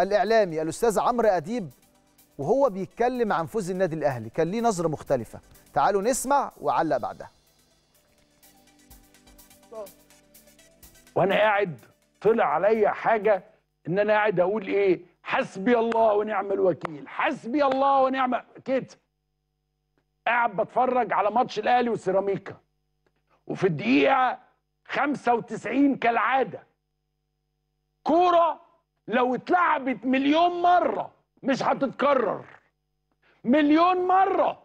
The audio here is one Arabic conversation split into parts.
الاعلامي الاستاذ عمرو اديب وهو بيتكلم عن فوز النادي الاهلي كان ليه نظره مختلفه تعالوا نسمع وعلق بعدها وانا قاعد طلع عليا حاجه ان انا قاعد اقول ايه حسبي الله ونعم الوكيل حسبي الله ونعم كده قاعد بتفرج على ماتش الاهلي وسيراميكا وفي الدقيقه 95 كالعاده كوره لو اتلعبت مليون مرة مش هتتكرر مليون مرة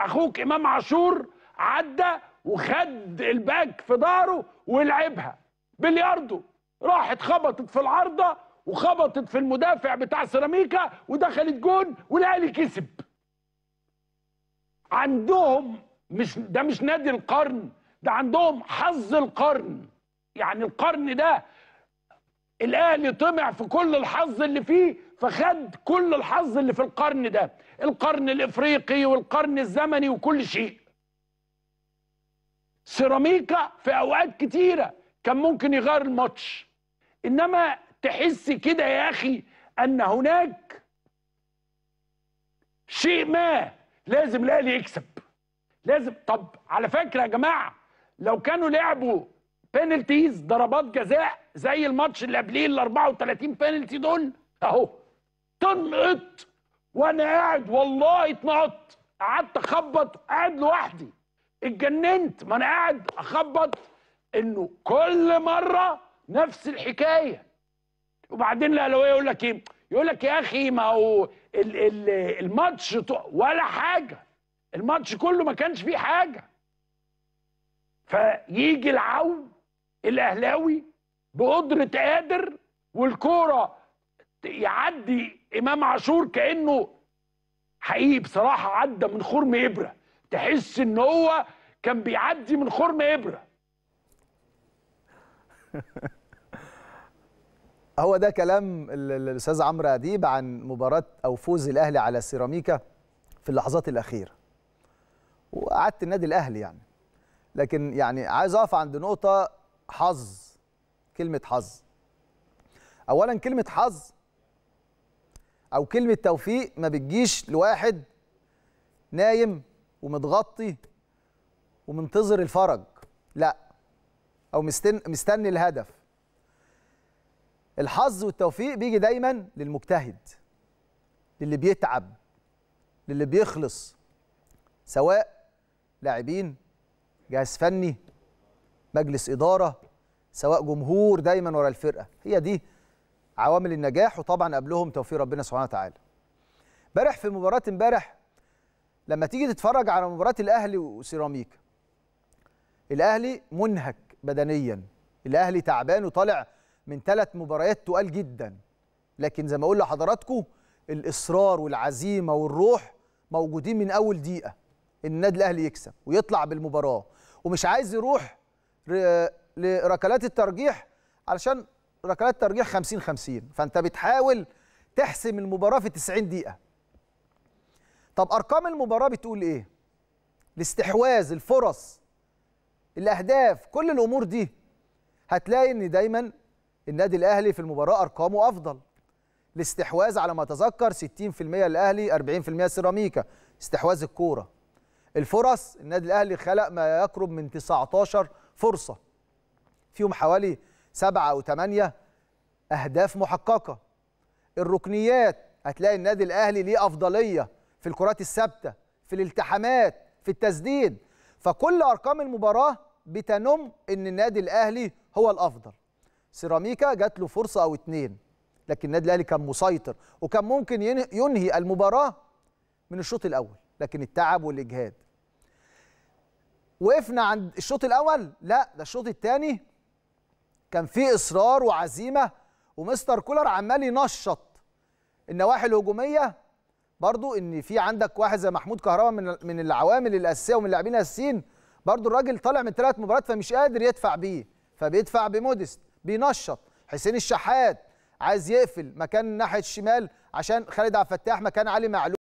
أخوك إمام عاشور عدى وخد الباك في ظهره ولعبها بلياردو راحت خبطت في العارضة وخبطت في المدافع بتاع سيراميكا ودخلت جون والأهلي كسب عندهم مش ده مش نادي القرن ده عندهم حظ القرن يعني القرن ده الاهلي طمع في كل الحظ اللي فيه فخد كل الحظ اللي في القرن ده القرن الافريقي والقرن الزمني وكل شيء سيراميكا في اوقات كتيره كان ممكن يغير الماتش انما تحس كده يا اخي ان هناك شيء ما لازم الاهلي يكسب لازم طب على فكره يا جماعه لو كانوا لعبوا بينالتيز ضربات جزاء زي الماتش اللي قبليه ال 34 بينالتي دول اهو تنقط وانا قاعد والله اتنقط قعدت اخبط قاعد لوحدي اتجننت ما انا قاعد اخبط انه كل مره نفس الحكايه وبعدين الاهلاويه يقول لك ايه؟ يقول لك يا اخي ما هو الماتش ولا حاجه الماتش كله ما كانش فيه حاجه فيجي العود الاهلاوي بقدره قادر والكوره يعدي امام عاشور كانه حقيقي بصراحه عدى من خرم ابره تحس ان هو كان بيعدي من خرم ابره هو ده كلام الاستاذ عمرو اديب عن مباراه او فوز الاهلي على سيراميكا في اللحظات الاخيره وقعدت النادي الاهلي يعني لكن يعني عايز اقف عند نقطه حظ كلمه حظ اولا كلمه حظ او كلمه توفيق ما بتجيش لواحد نايم ومتغطي ومنتظر الفرج لا او مستني الهدف الحظ والتوفيق بيجي دايما للمجتهد للي بيتعب للي بيخلص سواء لاعبين جهاز فني مجلس إدارة سواء جمهور دايما ورا الفرقة هي دي عوامل النجاح وطبعا قبلهم توفيق ربنا سبحانه وتعالى امبارح في مباراة امبارح لما تيجي تتفرج على مباراة الأهلي وسيراميكا الأهلي منهك بدنيا الأهلي تعبان وطالع من ثلاث مباريات تقال جدا لكن زي ما أقول لحضراتكم الإصرار والعزيمة والروح موجودين من أول دقيقة النادي الأهلي يكسب ويطلع بالمباراة ومش عايز يروح لركلات الترجيح علشان ركلات الترجيح 50 50 فانت بتحاول تحسم المباراه في 90 دقيقه طب ارقام المباراه بتقول ايه الاستحواذ الفرص الاهداف كل الامور دي هتلاقي ان دايما النادي الاهلي في المباراه ارقامه افضل الاستحواذ على ما اتذكر 60% الاهلي 40% سيراميكا استحواذ الكوره الفرص النادي الاهلي خلق ما يقرب من 19 فرصه فيهم حوالي سبعة أو ثمانية أهداف محققة الركنيات هتلاقي النادي الأهلي ليه أفضلية في الكرات الثابتة في الالتحامات في التسديد فكل أرقام المباراة بتنم إن النادي الأهلي هو الأفضل سيراميكا جات له فرصة أو اتنين لكن النادي الأهلي كان مسيطر وكان ممكن ينهي المباراة من الشوط الأول لكن التعب والإجهاد وقفنا عند الشوط الاول لا ده الشوط الثاني كان فيه اصرار وعزيمه ومستر كولر عمال ينشط النواحي الهجوميه برضو ان في عندك واحد زي محمود كهربا من من العوامل الاساسيه ومن اللاعبين الاساسيين برضو الراجل طالع من ثلاث مباريات فمش قادر يدفع بيه فبيدفع بمودست بينشط حسين الشحات عايز يقفل مكان ناحيه الشمال عشان خالد عبد الفتاح مكان علي معلول